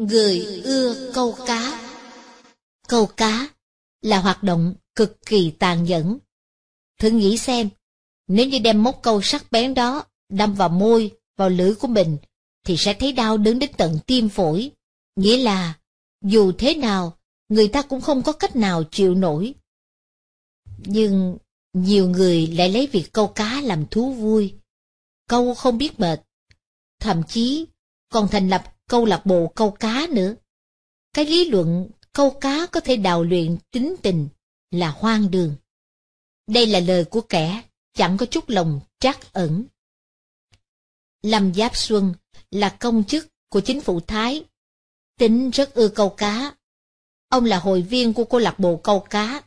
Người ưa câu cá Câu cá là hoạt động cực kỳ tàn nhẫn. Thử nghĩ xem, nếu như đem móc câu sắc bén đó đâm vào môi, vào lưỡi của mình, thì sẽ thấy đau đứng đến tận tim phổi. Nghĩa là, dù thế nào, người ta cũng không có cách nào chịu nổi. Nhưng nhiều người lại lấy việc câu cá làm thú vui. Câu không biết mệt. Thậm chí còn thành lập câu lạc bộ câu cá nữa. Cái lý luận câu cá có thể đào luyện tính tình là hoang đường. Đây là lời của kẻ chẳng có chút lòng trắc ẩn. Lâm Giáp Xuân là công chức của chính phủ Thái. Tính rất ưa câu cá. Ông là hội viên của câu lạc bộ câu cá.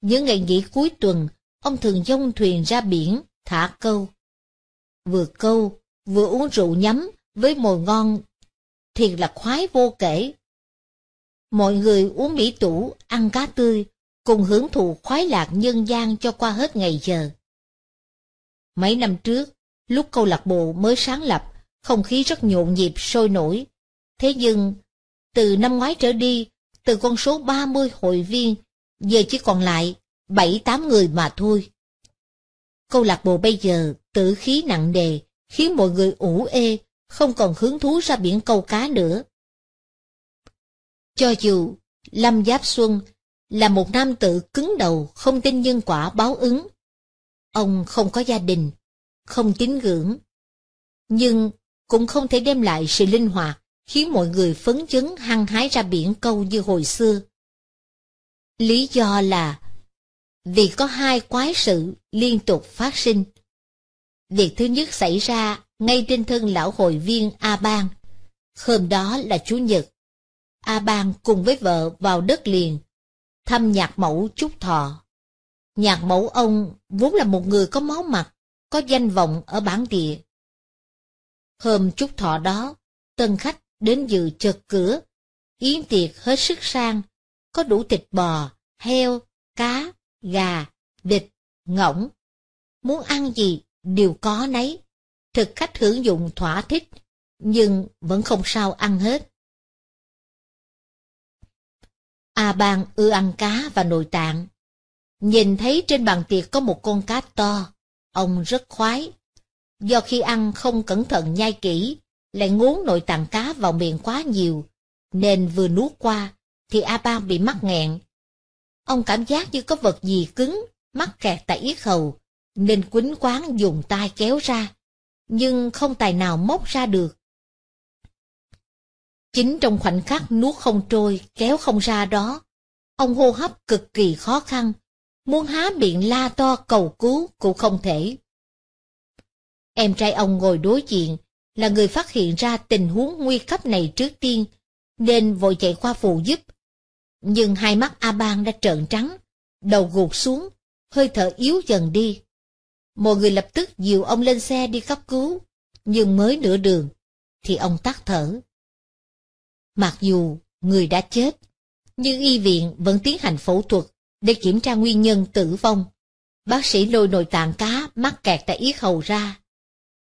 Những ngày nghỉ cuối tuần, ông thường dông thuyền ra biển, thả câu. Vừa câu, vừa uống rượu nhắm với mồi ngon thiệt là khoái vô kể. Mọi người uống mỹ tủ, ăn cá tươi, cùng hưởng thụ khoái lạc nhân gian cho qua hết ngày giờ. Mấy năm trước, lúc câu lạc bộ mới sáng lập, không khí rất nhộn nhịp sôi nổi. Thế nhưng, từ năm ngoái trở đi, từ con số 30 hội viên, giờ chỉ còn lại 7-8 người mà thôi. Câu lạc bộ bây giờ tự khí nặng nề, khiến mọi người ủ ê, không còn hứng thú ra biển câu cá nữa. Cho dù Lâm Giáp Xuân là một nam tự cứng đầu không tin nhân quả báo ứng, ông không có gia đình, không tín ngưỡng, nhưng cũng không thể đem lại sự linh hoạt khiến mọi người phấn chấn hăng hái ra biển câu như hồi xưa. Lý do là vì có hai quái sự liên tục phát sinh. Việc thứ nhất xảy ra ngay trên thân lão hội viên A Bang. Hôm đó là Chủ nhật. A Bang cùng với vợ vào đất liền, thăm nhạc mẫu Trúc Thọ. Nhạc mẫu ông vốn là một người có máu mặt, có danh vọng ở bản địa. Hôm Trúc Thọ đó, tân khách đến dự chợt cửa, yến tiệc hết sức sang, có đủ thịt bò, heo, cá, gà, vịt, ngỗng. Muốn ăn gì đều có nấy thực khách hưởng dụng thỏa thích, nhưng vẫn không sao ăn hết. A Bang ưa ăn cá và nội tạng. Nhìn thấy trên bàn tiệc có một con cá to, ông rất khoái. Do khi ăn không cẩn thận nhai kỹ, lại ngốn nội tạng cá vào miệng quá nhiều, nên vừa nuốt qua thì A Bang bị mắc nghẹn. Ông cảm giác như có vật gì cứng, mắc kẹt tại yết hầu, nên quýnh quán dùng tay kéo ra nhưng không tài nào móc ra được. Chính trong khoảnh khắc nuốt không trôi, kéo không ra đó, ông hô hấp cực kỳ khó khăn, muốn há miệng la to cầu cứu cũng không thể. Em trai ông ngồi đối diện, là người phát hiện ra tình huống nguy cấp này trước tiên, nên vội chạy qua phụ giúp. Nhưng hai mắt A-Ban đã trợn trắng, đầu gục xuống, hơi thở yếu dần đi. Mọi người lập tức dìu ông lên xe đi cấp cứu, nhưng mới nửa đường, thì ông tắt thở. Mặc dù người đã chết, nhưng y viện vẫn tiến hành phẫu thuật để kiểm tra nguyên nhân tử vong. Bác sĩ lôi nội tạng cá mắc kẹt tại yết hầu ra.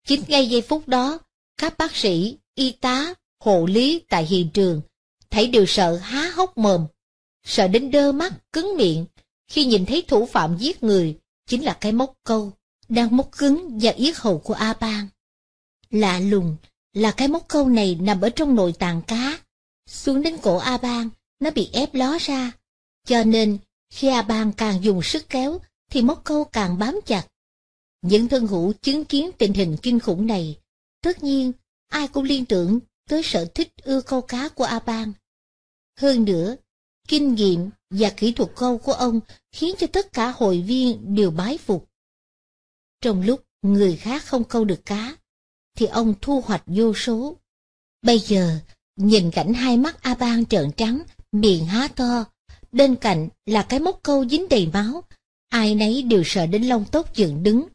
Chính ngay giây phút đó, các bác sĩ, y tá, hộ lý tại hiện trường thấy đều sợ há hốc mồm, sợ đến đơ mắt, cứng miệng khi nhìn thấy thủ phạm giết người chính là cái móc câu đang móc cứng và yết hầu của A Ban. Lạ lùng là cái móc câu này nằm ở trong nội tạng cá, xuống đến cổ A Ban, nó bị ép ló ra. Cho nên, khi A Ban càng dùng sức kéo, thì móc câu càng bám chặt. Những thân hữu chứng kiến tình hình kinh khủng này, tất nhiên, ai cũng liên tưởng tới sở thích ưa câu cá của A Ban. Hơn nữa, kinh nghiệm và kỹ thuật câu của ông khiến cho tất cả hội viên đều bái phục. Trong lúc người khác không câu được cá, thì ông thu hoạch vô số. Bây giờ, nhìn cảnh hai mắt A Ban trợn trắng, miệng há to, bên cạnh là cái móc câu dính đầy máu, ai nấy đều sợ đến lông tóc dựng đứng,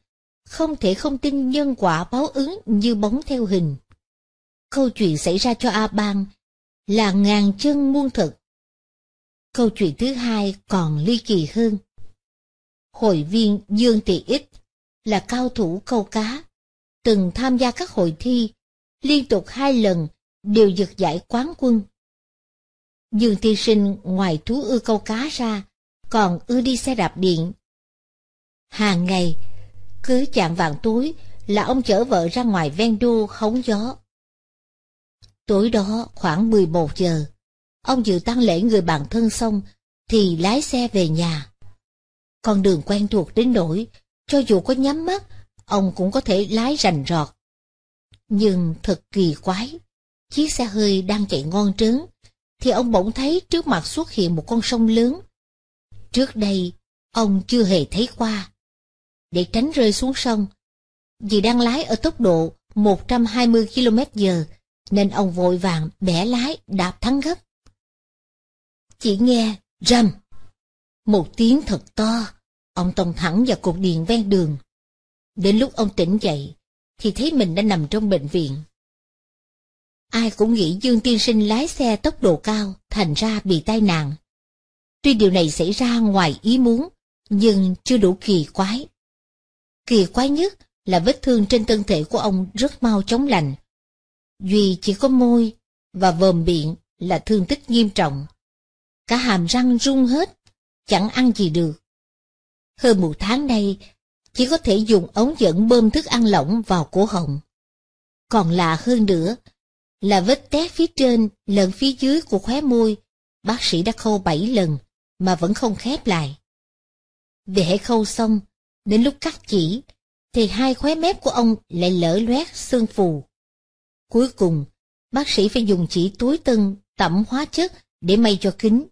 không thể không tin nhân quả báo ứng như bóng theo hình. Câu chuyện xảy ra cho A Ban là ngàn chân muôn thực. Câu chuyện thứ hai còn ly kỳ hơn. Hội viên Dương Tị Ích là cao thủ câu cá, từng tham gia các hội thi, liên tục hai lần đều giật giải quán quân. Dương Tiên Sinh ngoài thú ưa câu cá ra, còn ưa đi xe đạp điện. Hàng ngày, cứ chạm vàng tối là ông chở vợ ra ngoài ven đô hóng gió. Tối đó khoảng 11 giờ, ông dự tăng lễ người bạn thân xong thì lái xe về nhà. Con đường quen thuộc đến nỗi cho dù có nhắm mắt, ông cũng có thể lái rành rọt. Nhưng thật kỳ quái, chiếc xe hơi đang chạy ngon trớn, thì ông bỗng thấy trước mặt xuất hiện một con sông lớn. Trước đây, ông chưa hề thấy qua. Để tránh rơi xuống sông, vì đang lái ở tốc độ 120 km h nên ông vội vàng bẻ lái đạp thắng gấp. Chỉ nghe rầm, một tiếng thật to. Ông tông thẳng vào cột điện ven đường. Đến lúc ông tỉnh dậy, thì thấy mình đã nằm trong bệnh viện. Ai cũng nghĩ Dương Tiên Sinh lái xe tốc độ cao, thành ra bị tai nạn. Tuy điều này xảy ra ngoài ý muốn, nhưng chưa đủ kỳ quái. Kỳ quái nhất là vết thương trên thân thể của ông rất mau chóng lành. Duy chỉ có môi và vòm miệng là thương tích nghiêm trọng. Cả hàm răng rung hết, chẳng ăn gì được. Hơn một tháng nay, chỉ có thể dùng ống dẫn bơm thức ăn lỏng vào cổ họng. Còn lạ hơn nữa, là vết té phía trên lẫn phía dưới của khóe môi, bác sĩ đã khâu bảy lần mà vẫn không khép lại. Để khâu xong, đến lúc cắt chỉ, thì hai khóe mép của ông lại lở loét xương phù. Cuối cùng, bác sĩ phải dùng chỉ túi tân tẩm hóa chất để may cho kính.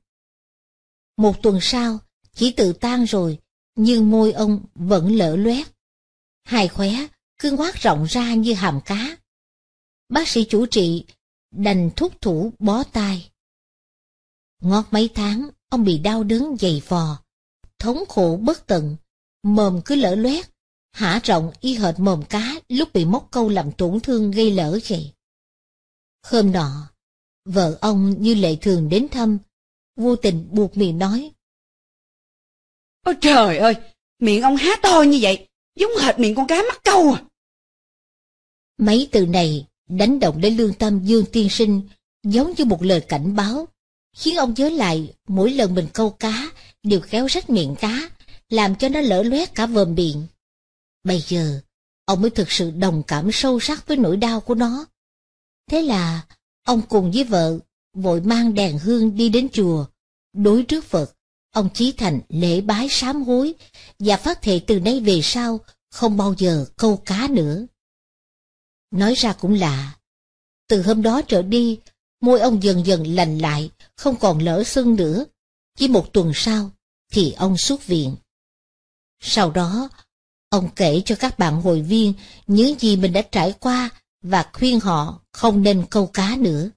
Một tuần sau, chỉ tự tan rồi, nhưng môi ông vẫn lở loét. Hai khóe cứ ngoác rộng ra như hàm cá. Bác sĩ chủ trị đành thúc thủ bó tay. Ngót mấy tháng, ông bị đau đớn dày vò, thống khổ bất tận, mồm cứ lở loét, hả rộng y hệt mồm cá lúc bị móc câu làm tổn thương gây lở vậy. Hôm nọ, vợ ông như lệ thường đến thăm, vô tình buộc miệng nói, Ôi trời ơi, miệng ông há to như vậy, giống hệt miệng con cá mắc câu à. Mấy từ này đánh động đến lương tâm Dương Tiên Sinh giống như một lời cảnh báo, khiến ông nhớ lại mỗi lần mình câu cá đều khéo rách miệng cá, làm cho nó lỡ loét cả vòm miệng. Bây giờ, ông mới thực sự đồng cảm sâu sắc với nỗi đau của nó. Thế là, ông cùng với vợ vội mang đèn hương đi đến chùa, đối trước Phật, Ông Chí Thành lễ bái sám hối và phát thệ từ nay về sau không bao giờ câu cá nữa. Nói ra cũng lạ, từ hôm đó trở đi, môi ông dần dần lành lại, không còn lỡ sưng nữa. Chỉ một tuần sau, thì ông xuất viện. Sau đó, ông kể cho các bạn hội viên những gì mình đã trải qua và khuyên họ không nên câu cá nữa.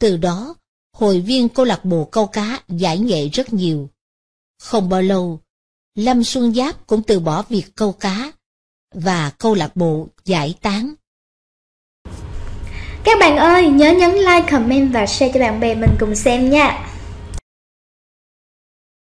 Từ đó, hội viên câu lạc bộ câu cá giải nghệ rất nhiều. Không bao lâu, Lâm Xuân Giáp cũng từ bỏ việc câu cá và câu lạc bộ giải tán. Các bạn ơi, nhớ nhấn like, comment và share cho bạn bè mình cùng xem nha.